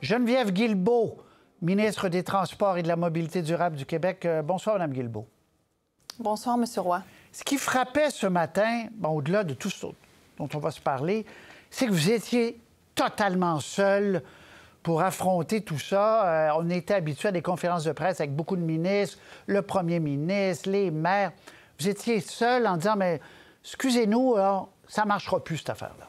Geneviève Guilbeault, ministre des Transports et de la Mobilité durable du Québec. Euh, bonsoir, Mme Guilbeault. Bonsoir, M. Roy. Ce qui frappait ce matin, au-delà de tout ce dont on va se parler, c'est que vous étiez totalement seul pour affronter tout ça. Euh, on était habitué à des conférences de presse avec beaucoup de ministres, le premier ministre, les maires. Vous étiez seul en disant, mais excusez-nous, euh, ça ne marchera plus cette affaire-là.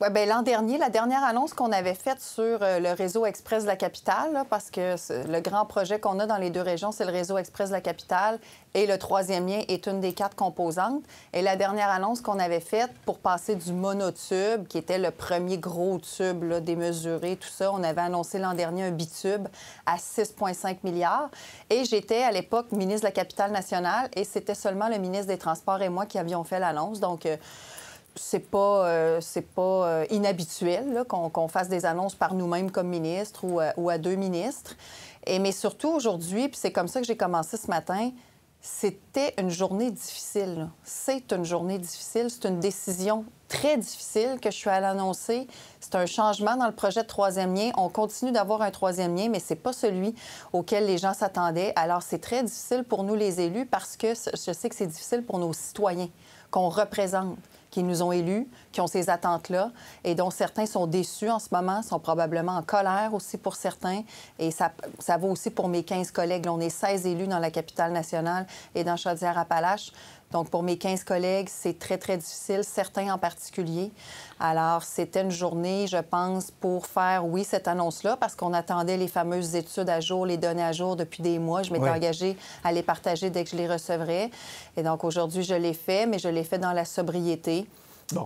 Ben, l'an dernier, la dernière annonce qu'on avait faite sur euh, le réseau express de la capitale, parce que le grand projet qu'on a dans les deux régions, c'est le réseau express de la capitale et le troisième lien est une des quatre composantes. Et la dernière annonce qu'on avait faite pour passer du monotube, qui était le premier gros tube démesuré, tout ça, on avait annoncé l'an dernier un bitube à 6,5 milliards. Et j'étais à l'époque ministre de la capitale nationale et c'était seulement le ministre des Transports et moi qui avions fait l'annonce. Donc, euh, c'est pas, euh, c'est pas euh, inhabituel qu'on, fasse des annonces par nous-mêmes comme ministre euh, ou, à deux ministres. Et, mais surtout aujourd'hui, puis c'est comme ça que j'ai commencé ce matin, c'était une journée difficile. C'est une journée difficile. C'est une décision très difficile que je suis allée annoncer. C'est un changement dans le projet de troisième lien. On continue d'avoir un troisième lien, mais c'est pas celui auquel les gens s'attendaient. Alors, c'est très difficile pour nous, les élus, parce que je sais que c'est difficile pour nos citoyens qu'on représente qui nous ont élus, qui ont ces attentes-là, et dont certains sont déçus en ce moment, sont probablement en colère aussi pour certains, et ça, ça vaut aussi pour mes 15 collègues. on est 16 élus dans la capitale nationale et dans Chaudière-Appalaches. Donc, pour mes 15 collègues, c'est très, très difficile, certains en particulier. Alors, c'était une journée, je pense, pour faire, oui, cette annonce-là, parce qu'on attendait les fameuses études à jour, les données à jour depuis des mois. Je m'étais engagée à les partager dès que je les recevrais. Et donc, aujourd'hui, je l'ai fait, mais je l'ai fait dans la sobriété.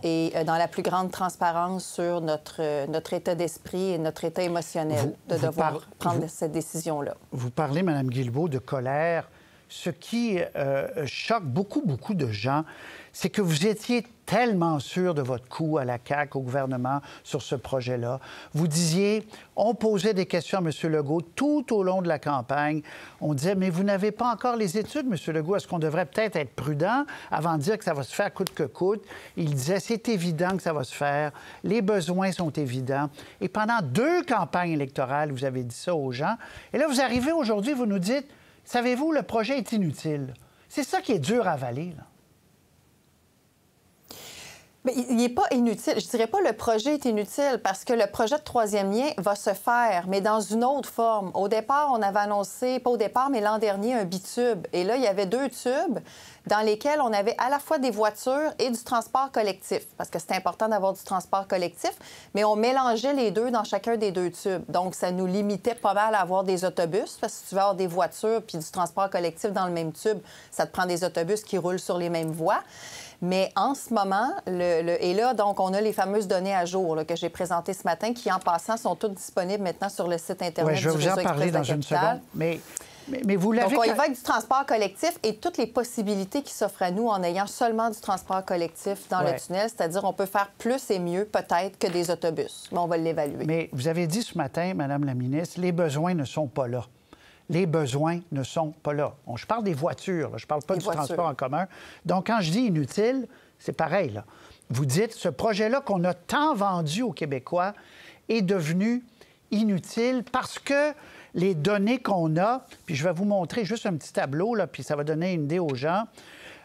et euh, dans la plus grande transparence sur notre, euh, notre état d'esprit et notre état émotionnel de devoir prendre cette décision-là. Vous parlez, Mme Guilbeault, de colère ce qui euh, choque beaucoup, beaucoup de gens, c'est que vous étiez tellement sûr de votre coup à la CAQ, au gouvernement, sur ce projet-là. Vous disiez, on posait des questions à M. Legault tout au long de la campagne. On disait, mais vous n'avez pas encore les études, M. Legault. Est-ce qu'on devrait peut-être être prudent avant de dire que ça va se faire coûte que coûte? Il disait, c'est évident que ça va se faire. Les besoins sont évidents. Et pendant deux campagnes électorales, vous avez dit ça aux gens. Et là, vous arrivez aujourd'hui, vous nous dites, Savez-vous, le projet est inutile. C'est ça qui est dur à avaler il n'est pas inutile. Je dirais pas le projet est inutile parce que le projet de troisième lien va se faire, mais dans une autre forme. Au départ, on avait annoncé, pas au départ, mais l'an dernier, un bitube. Et là, il y avait deux tubes dans lesquels on avait à la fois des voitures et du transport collectif, parce que c'est important d'avoir du transport collectif, mais on mélangeait les deux dans chacun des deux tubes. Donc, ça nous limitait pas mal à avoir des autobus, parce que si tu veux avoir des voitures puis du transport collectif dans le même tube, ça te prend des autobus qui roulent sur les mêmes voies. Mais en ce moment, et là, donc, on a les fameuses données à jour que j'ai présentées ce matin, qui, en passant, sont toutes disponibles maintenant sur le site Internet. Oui, je vais vous en parler dans une seconde. Mais... Mais, mais vous Donc, on évoque du transport collectif et toutes les possibilités qui s'offrent à nous en ayant seulement du transport collectif dans le tunnel, c'est-à-dire on peut faire plus et mieux peut-être que des autobus. Mais on va l'évaluer. Mais vous avez dit ce matin, Madame la ministre, les besoins ne sont pas là les besoins ne sont pas là. je parle des voitures, je ne parle pas du transport en commun. Donc, quand je dis inutile, c'est pareil. Là. Vous dites, ce projet-là qu'on a tant vendu aux Québécois est devenu inutile parce que les données qu'on a, puis je vais vous montrer juste un petit tableau, là, puis ça va donner une idée aux gens,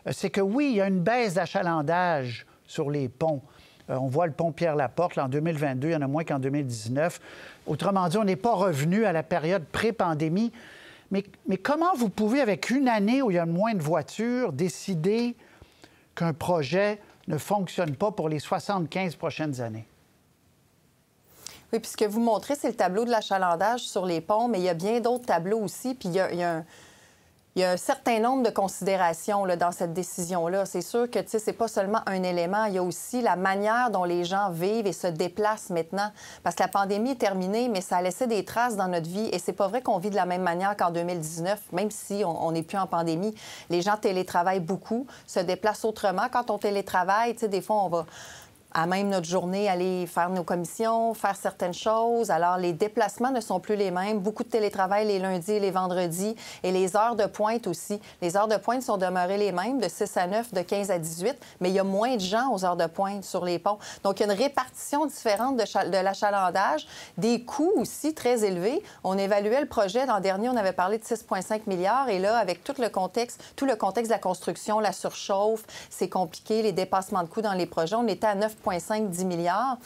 euh, c'est que oui, il y a une baisse d'achalandage sur les ponts. Euh, on voit le pont Pierre-Laporte, en 2022, il y en a moins qu'en 2019. Autrement dit, on n'est pas revenu à la période pré-pandémie. Mais, mais, comment vous pouvez, avec une année où il y a moins de voitures, décider qu'un projet ne fonctionne pas pour les 75 prochaines années? Oui, puis ce que vous montrez, c'est le tableau de l'achalandage sur les ponts, mais il y a bien d'autres tableaux aussi, puis il y a un il y a un certain nombre de considérations dans cette décision-là. C'est sûr que ce n'est pas seulement un élément, il y a aussi la manière dont les gens vivent et se déplacent maintenant. Parce que la pandémie est terminée, mais ça a laissé des traces dans notre vie. Et c'est pas vrai qu'on vit de la même manière qu'en 2019, même si on n'est plus en pandémie. Les gens télétravaillent beaucoup, se déplacent autrement. Quand on télétravaille, des fois, on va à même notre journée aller faire nos commissions, faire certaines choses. Alors, les déplacements ne sont plus les mêmes. Beaucoup de télétravail les lundis et les vendredis et les heures de pointe aussi. Les heures de pointe sont demeurées les mêmes, de 6 à 9, de 15 à 18, mais il y a moins de gens aux heures de pointe sur les ponts. Donc, il y a une répartition différente de, de l'achalandage, des coûts aussi très élevés. On évaluait le projet l'an dernier, on avait parlé de 6,5 milliards et là, avec tout le contexte, tout le contexte de la construction, la surchauffe, c'est compliqué, les dépassements de coûts dans les projets, on était à 9 10 milliards.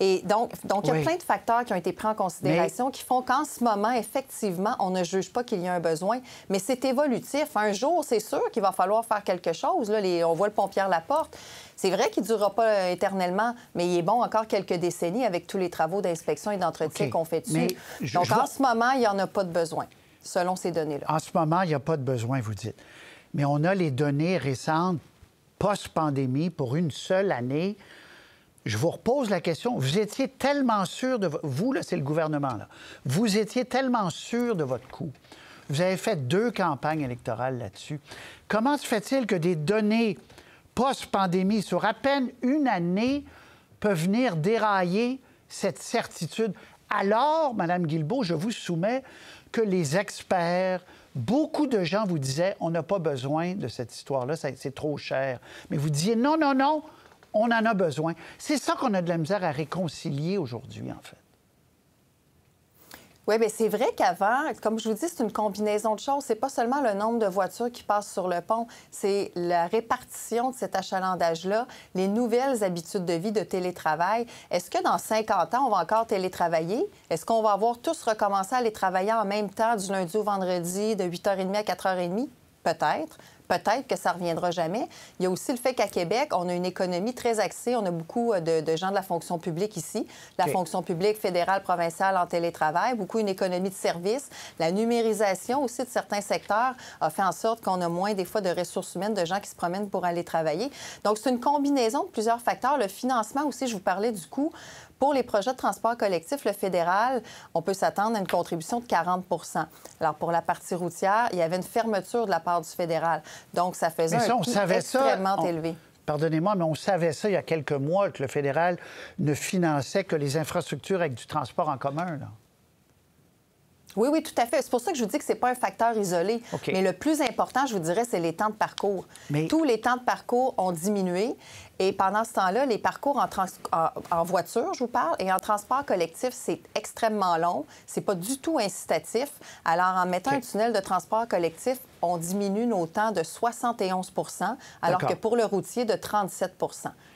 Et donc, donc il y a plein de facteurs qui ont été pris en considération qui font qu'en ce moment, effectivement, on ne juge pas qu'il y a un besoin, mais c'est évolutif. Un jour, c'est sûr qu'il va falloir faire quelque chose. Là, les... on voit le pompier à la porte. C'est vrai qu'il ne durera pas euh, éternellement, mais il est bon encore quelques décennies avec tous les travaux d'inspection et d'entretien qu'on fait dessus. donc, en ce moment, il n'y en a pas de besoin, selon ces données-là. En ce moment, il n'y a pas de besoin, vous dites. Mais on a les données récentes post-pandémie pour une seule année je vous repose la question. Vous étiez tellement sûr de... Vous, là, c'est le gouvernement, là. Vous étiez tellement sûr de votre coup. Vous avez fait deux campagnes électorales là-dessus. Comment se fait-il que des données post-pandémie sur à peine une année peuvent venir dérailler cette certitude? Alors, Mme Guilbeault, je vous soumets que les experts, beaucoup de gens vous disaient on n'a pas besoin de cette histoire-là, c'est trop cher. Mais vous disiez non, non, non, on en a besoin. C'est ça qu'on a de la misère à réconcilier aujourd'hui, en fait. Oui, mais c'est vrai qu'avant, comme je vous dis, c'est une combinaison de choses. C'est pas seulement le nombre de voitures qui passent sur le pont, c'est la répartition de cet achalandage-là, les nouvelles habitudes de vie de télétravail. Est-ce que dans 50 ans, on va encore télétravailler? Est-ce qu'on va avoir tous recommencé à aller travailler en même temps du lundi au vendredi de 8h30 à 4h30? peut-être. Peut-être que ça reviendra jamais. Il y a aussi le fait qu'à Québec, on a une économie très axée. On a beaucoup euh, de, gens de la fonction publique ici, la fonction publique fédérale, provinciale en télétravail, beaucoup une économie de services. La numérisation aussi de certains secteurs a fait en sorte qu'on a moins des fois de ressources humaines, de gens qui se promènent pour aller travailler. Donc, c'est une combinaison de plusieurs facteurs. Le financement aussi, je vous parlais du coût. Pour les projets de transport collectif, le fédéral, on peut s'attendre à une contribution de 40 Alors, pour la partie routière, il y avait une fermeture de la part du fédéral. Donc, ça faisait un coût extrêmement élevé pardonnez-moi, mais on savait ça il y a quelques mois que le fédéral ne finançait que les infrastructures avec du transport en commun. Oui, oui, tout à fait. C'est pour ça que je vous dis que ce n'est pas un facteur isolé. Mais le plus important, je vous dirais, c'est les temps de parcours. Tous les temps de parcours ont diminué et pendant ce temps-là, les parcours en, voiture, je vous parle, et en transport collectif, c'est extrêmement long. C'est pas du tout incitatif. Alors, en mettant un tunnel de transport collectif, on diminue nos temps de 71 alors que pour le routier, de 37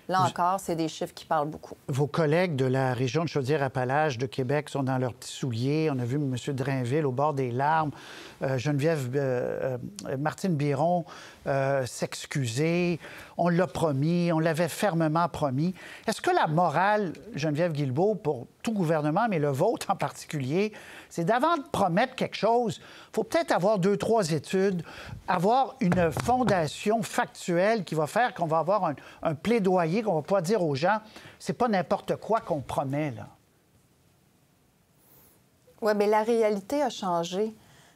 Là encore, c'est des chiffres qui parlent beaucoup. Vos collègues de la région de Chaudière-Appalaches de Québec sont dans leurs petits souliers. On a vu M. Drainville au bord des larmes. Euh, Geneviève euh, euh, Martine Biron euh, s'excuser. On l'a promis, on l'avait fermement promis. Est-ce que la morale, Geneviève Guilbeault, pour tout gouvernement, mais le vôtre en particulier, c'est d'avant de promettre quelque chose, il faut peut-être avoir deux, trois études, avoir une fondation factuelle qui va faire qu'on va avoir un, plaidoyer, qu'on va pouvoir dire aux gens, c'est pas n'importe quoi qu'on promet, là. Oui, mais la réalité a changé.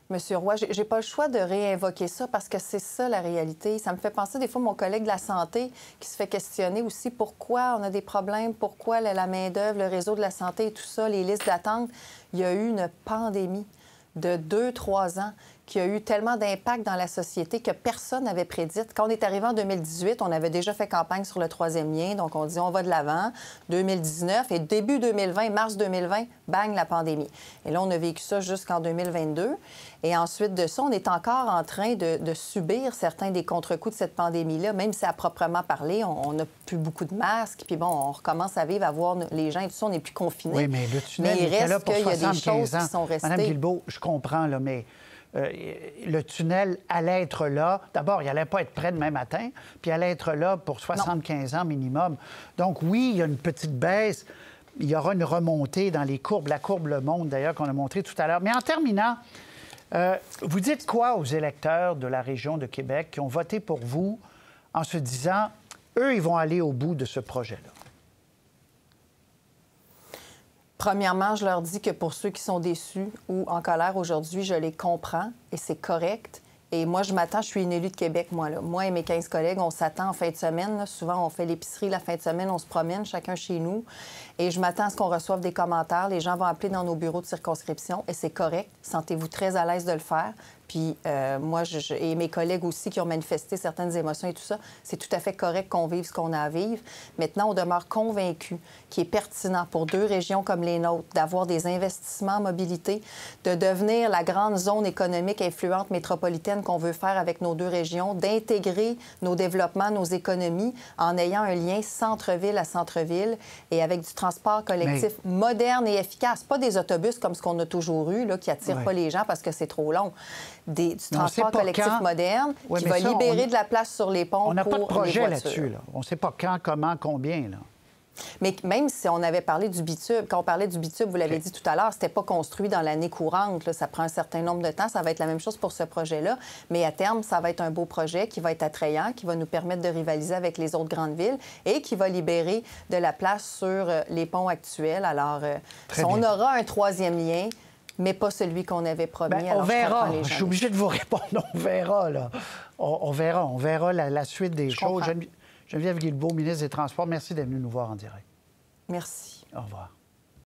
Monsieur Roy, j'ai pas le choix de réinvoquer ça parce que c'est ça la réalité. Ça me fait penser des fois mon collègue de la santé qui se fait questionner aussi pourquoi on a des problèmes, pourquoi la main-d'œuvre, le réseau de la santé et tout ça, les listes d'attente. Il y a eu une pandémie de deux, trois ans qui a eu tellement d'impact dans la société que personne n'avait prédit. Quand on est arrivé en 2018, on avait déjà fait campagne sur le troisième lien, donc on dit on va de l'avant. 2019 et début 2020, mars 2020, bang, la pandémie. Et là, on a vécu ça jusqu'en 2022. Et ensuite de ça, on est encore en train de, subir certains des contre-coups de cette pandémie-là, même si à proprement parler, on n'a plus beaucoup de masques, puis bon, on recommence à vivre, à voir les gens et tout ça, on n'est plus confinés. Oui, mais il reste là il y a des choses qui sont restées. Madame Guilbeault, je comprends, là, mais euh, le tunnel allait être là. D'abord, il n'allait pas être prêt demain matin, puis il allait être là pour 75 ans minimum. Donc oui, il y a une petite baisse. Il y aura une remontée dans les courbes, la courbe Le Monde d'ailleurs qu'on a montré tout à l'heure. Mais en terminant, euh, vous dites quoi aux électeurs de la région de Québec qui ont voté pour vous en se disant, eux, ils vont aller au bout de ce projet-là? Premièrement, je leur dis que pour ceux qui sont déçus ou en colère aujourd'hui, je les comprends et c'est correct. Et moi, je m'attends, je suis une élue de Québec, moi. Là. Moi et mes 15 collègues, on s'attend en fin de semaine. Souvent, on fait l'épicerie la fin de semaine, on se promène chacun chez nous. Et je m'attends à ce qu'on reçoive des commentaires. Les gens vont appeler dans nos bureaux de circonscription et c'est correct. Sentez-vous très à l'aise de le faire. Puis euh, moi et mes collègues aussi qui ont manifesté certaines émotions et tout ça, c'est tout à fait correct qu'on vive ce qu'on a à vivre. Maintenant, on demeure convaincu qu'il est pertinent pour deux régions comme les nôtres d'avoir des investissements en mobilité, de devenir la grande zone économique influente métropolitaine qu'on veut faire avec nos deux régions, d'intégrer nos développements, nos économies en ayant un lien centre-ville à centre-ville et avec du transport collectif moderne et efficace, pas des autobus comme ce qu'on a toujours eu là, qui attirent pas les gens parce que c'est trop long des, du transport collectif qui va libérer de la place sur les ponts. On n'a pas de projet là-dessus. On ne sait pas quand, comment, combien. Mais même si on avait parlé du bitube, quand on parlait du bitube, vous l'avez dit tout à l'heure, c'était pas construit dans l'année courante. Ça prend un certain nombre de temps. Ça va être la même chose pour ce projet-là. Mais à terme, ça va être un beau projet qui va être attrayant, qui va nous permettre de rivaliser avec les autres grandes villes et qui va libérer de la place sur euh, les ponts actuels. Alors, euh, on aura un troisième lien mais pas celui qu'on avait promis. Ben, on verra. Je, suis obligé de vous répondre. On verra, là. On, verra. On verra la, suite des je choses. Geneviève Guilbeault, ministre des Transports, merci d'être venu nous voir en direct. Merci. Au revoir.